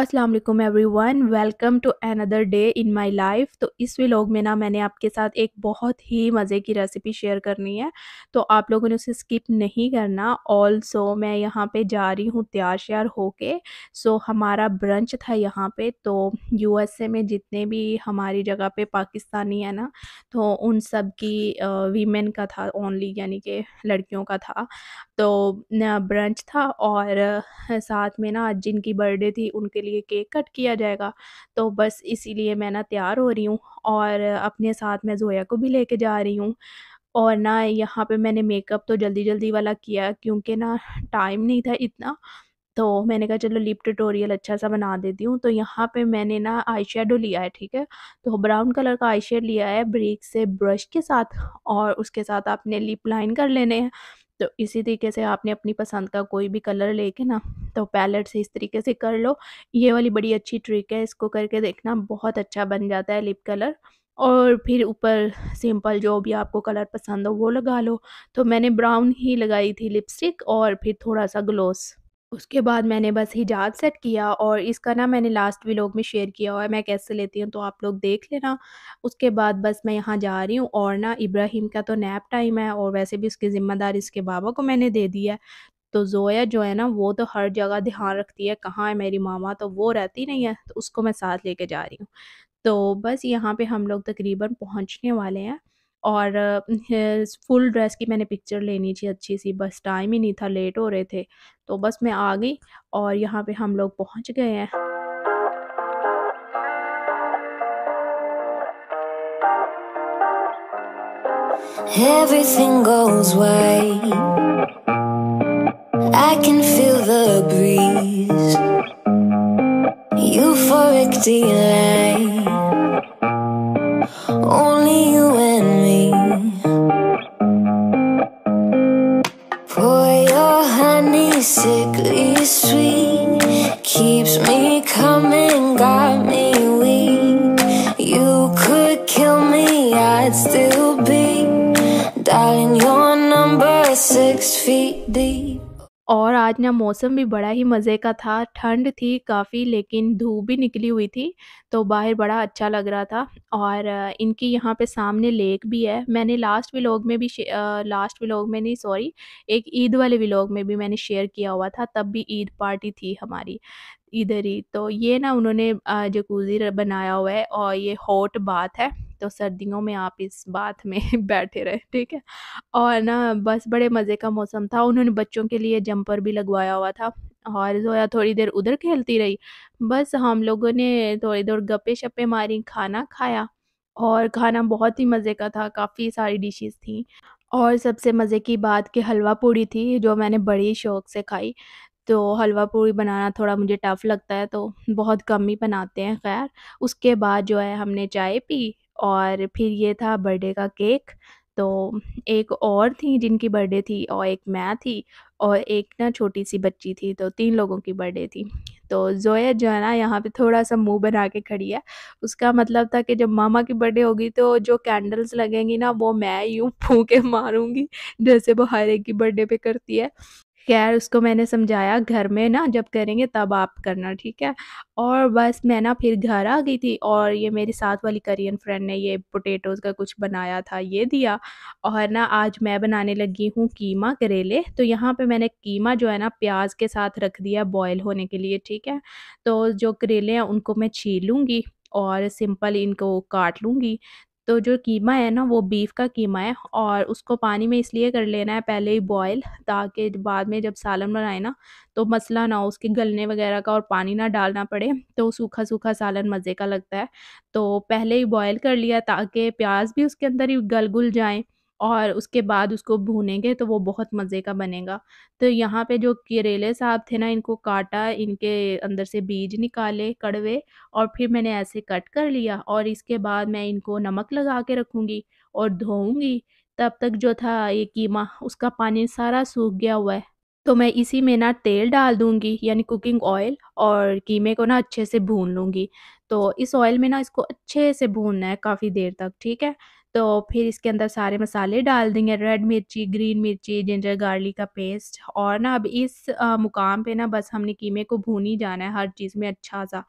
Aslam everyone welcome to another day in my life तो इस vlog में ना मैंने आपके साथ एक बहुत ही मज़े की रेसिपी शेयर करनी है तो आप लोगों ने उसे स्किप नहीं करना ऑल्सो मैं यहाँ पे जा रही हूँ तैयार श्यार होके सो हमारा ब्रंच था यहाँ पे तो यूएसए में जितने भी हमारी जगह पे पाकिस्तानी है ना तो उन सब की वीमेन का था ओनली यानी कि लड़कियों का था तो ब्रंच था और साथ में ना जिनकी बर्थडे थी उनके लिए लिए केक कट किया जाएगा तो बस इसीलिए मैं ना तैयार हो रही हूँ और अपने साथ मैं जोया को भी लेके जा रही हूँ और ना यहाँ पे मैंने मेकअप तो जल्दी जल्दी वाला किया क्योंकि ना टाइम नहीं था इतना तो मैंने कहा चलो लिप ट्यूटोरियल अच्छा सा बना देती हूँ तो यहाँ पे मैंने ना आई लिया है ठीक है तो ब्राउन कलर का आई लिया है ब्रिक से ब्रश के साथ और उसके साथ आपने लिप लाइन कर लेने हैं तो इसी तरीके से आपने अपनी पसंद का कोई भी कलर लेके ना तो पैलेट से इस तरीके से कर लो ये वाली बड़ी अच्छी ट्रिक है इसको करके देखना बहुत अच्छा बन जाता है लिप कलर और फिर ऊपर सिंपल जो भी आपको कलर पसंद हो वो लगा लो तो मैंने ब्राउन ही लगाई थी लिपस्टिक और फिर थोड़ा सा ग्लोस उसके बाद मैंने बस हिजाब सेट किया और इसका ना मैंने लास्ट व्लॉग में शेयर किया हुआ है मैं कैसे लेती हूँ तो आप लोग देख लेना उसके बाद बस मैं यहाँ जा रही हूँ और ना इब्राहिम का तो नैप टाइम है और वैसे भी उसकी ज़िम्मेदारी इसके बाबा को मैंने दे दी है तो जोया जो है ना वो तो हर जगह ध्यान रखती है कहाँ है मेरी मामा तो वो रहती नहीं है तो उसको मैं साथ लेके जा रही हूँ तो बस यहाँ पे हम लोग तकरीबन पहुँचने वाले हैं और फुल ड्रेस की मैंने पिक्चर लेनी थी अच्छी सी बस टाइम ही नहीं था लेट हो रहे थे तो बस मैं आ गई और यहाँ पे हम लोग पहुँच गए हैं Everything goes white. I can feel the breeze. Euphoric delight. be Darling, you're number six feet deep और आज ना मौसम भी बड़ा ही मज़े का था ठंड थी काफ़ी लेकिन धूप भी निकली हुई थी तो बाहर बड़ा अच्छा लग रहा था और इनकी यहाँ पे सामने लेक भी है मैंने लास्ट व्लॉग में भी लास्ट व्लॉग में नहीं सॉरी एक ईद वाले व्लॉग में भी मैंने शेयर किया हुआ था तब भी ईद पार्टी थी हमारी इधर ही तो ये ना उन्होंने जकूज़ी बनाया हुआ है और ये हॉट बात है तो सर्दियों में आप इस बात में बैठे रहे ठीक है और ना बस बड़े मज़े का मौसम था उन्होंने बच्चों के लिए जंपर भी लगवाया हुआ था और जोया थोड़ी देर उधर खेलती रही बस हम लोगों ने थोड़ी देर गप्पे शप्पे मारी खाना खाया और खाना बहुत ही मज़े का था काफ़ी सारी डिशेस थी और सबसे मज़े की बात कि हलवा पूड़ी थी जो मैंने बड़ी शौक से खाई तो हलवा पूड़ी बनाना थोड़ा मुझे टफ़ लगता है तो बहुत कम ही बनाते हैं खैर उसके बाद जो है हमने चाय पी और फिर ये था बर्थडे का केक तो एक और थी जिनकी बर्थडे थी और एक मैं थी और एक ना छोटी सी बच्ची थी तो तीन लोगों की बर्थडे थी तो जोया जो है ना यहाँ पे थोड़ा सा मुंह बना के खड़ी है उसका मतलब था कि जब मामा की बर्थडे होगी तो जो कैंडल्स लगेंगी ना वो मैं यूँ फूके मारूंगी जैसे वो हर एक की बर्थडे पे करती है खैर उसको मैंने समझाया घर में ना जब करेंगे तब आप करना ठीक है और बस मैं ना फिर घर आ गई थी और ये मेरी साथ वाली करियन फ्रेंड ने ये पोटैटोज़ का कुछ बनाया था ये दिया और ना आज मैं बनाने लगी हूँ कीमा करेले तो यहाँ पे मैंने कीमा जो है ना प्याज के साथ रख दिया बॉयल होने के लिए ठीक है तो जो करेले हैं उनको मैं छीलूँगी और सिंपल इनको काट लूँगी तो जो कीमा है ना वो बीफ़ का कीमा है और उसको पानी में इसलिए कर लेना है पहले ही बॉयल ताकि बाद में जब सालन बनाए ना तो मसला ना हो उसके गलने वगैरह का और पानी ना डालना पड़े तो सूखा सूखा सालन मज़े का लगता है तो पहले ही बॉयल कर लिया ताकि प्याज भी उसके अंदर ही गल गुल जाएँ और उसके बाद उसको भूनेंगे तो वो बहुत मज़े का बनेगा तो यहाँ पे जो करेले साहब थे ना इनको काटा इनके अंदर से बीज निकाले कड़वे और फिर मैंने ऐसे कट कर लिया और इसके बाद मैं इनको नमक लगा के रखूँगी और धोऊँगी तब तक जो था ये कीमा उसका पानी सारा सूख गया हुआ है तो मैं इसी में ना तेल डाल दूंगी यानी कुकिंग ऑयल और कीमे को ना अच्छे से भून लूँगी तो इस ऑयल में ना इसको अच्छे से भूनना है काफ़ी देर तक ठीक है तो फिर इसके अंदर सारे मसाले डाल देंगे रेड मिर्ची ग्रीन मिर्ची जिंजर गार्लिक का पेस्ट और ना अब इस आ, मुकाम पे ना बस हमने कीमे को भून ही जाना है हर चीज़ में अच्छा सा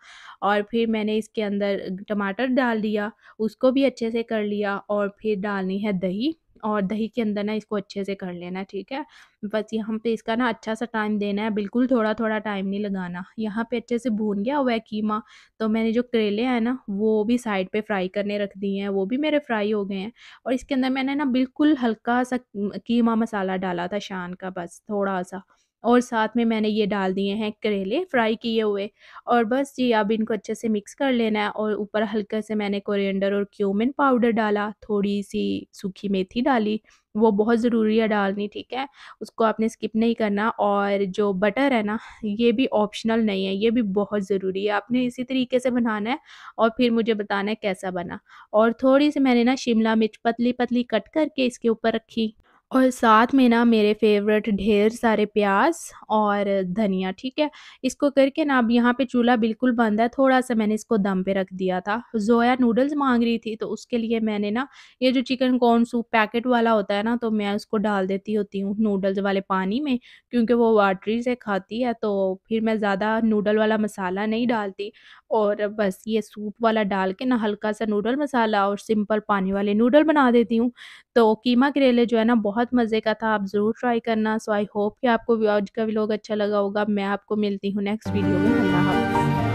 और फिर मैंने इसके अंदर टमाटर डाल दिया उसको भी अच्छे से कर लिया और फिर डालनी है दही और दही के अंदर ना इसको अच्छे से कर लेना ठीक है बस यहाँ पे इसका ना अच्छा सा टाइम देना है बिल्कुल थोड़ा थोड़ा टाइम नहीं लगाना यहाँ पे अच्छे से भून गया हुआ है कीमा तो मैंने जो करेले हैं ना वो भी साइड पे फ्राई करने रख दिए हैं वो भी मेरे फ्राई हो गए हैं और इसके अंदर मैंने ना बिल्कुल हल्का सा कीमा मसाला डाला था शान का बस थोड़ा सा और साथ में मैंने ये डाल दिए हैं करेले फ्राई किए हुए और बस ये अब इनको अच्छे से मिक्स कर लेना है और ऊपर हल्का से मैंने कोरिएंडर और क्यूमिन पाउडर डाला थोड़ी सी सूखी मेथी डाली वो बहुत ज़रूरी है डालनी ठीक है उसको आपने स्किप नहीं करना और जो बटर है ना ये भी ऑप्शनल नहीं है ये भी बहुत ज़रूरी है आपने इसी तरीके से बनाना है और फिर मुझे बताना है कैसा बना और थोड़ी सी मैंने ना शिमला मिर्च पतली पतली कट करके इसके ऊपर रखी और साथ में ना मेरे फेवरेट ढेर सारे प्याज़ और धनिया, ठीक है? इसको करके ना अब यहाँ पे चूल्हा बिल्कुल बंद है, थोड़ा-सा मैंने इसको दम पे रख दिया था। ज़ोया नूडल्स मांग रही थी, तो उसके लिए मैंने ना ये जो चिकन कॉर्न सूप पैकेट वाला होता है ना, तो मैं उसको डाल देती होती हूँ नूडल्स वाले पानी में क्योंकि वो वाटरी से खाती है, तो फिर मैं ज़्यादा नूडल वाला मसाला नहीं डालती और बस ये सूप वाला डाल के ना हल्का-सा नूडल मसाला और सिंपल पानी वाले नूडल बना देती हूँ। तो कीमा करेले जो है ना बहुत बहुत मज़े का था आप ज़रूर ट्राई करना सो आई होप कि आपको आज का लोग अच्छा लगा होगा मैं आपको मिलती हूँ नेक्स्ट वीडियो में अल्लाह हाफ़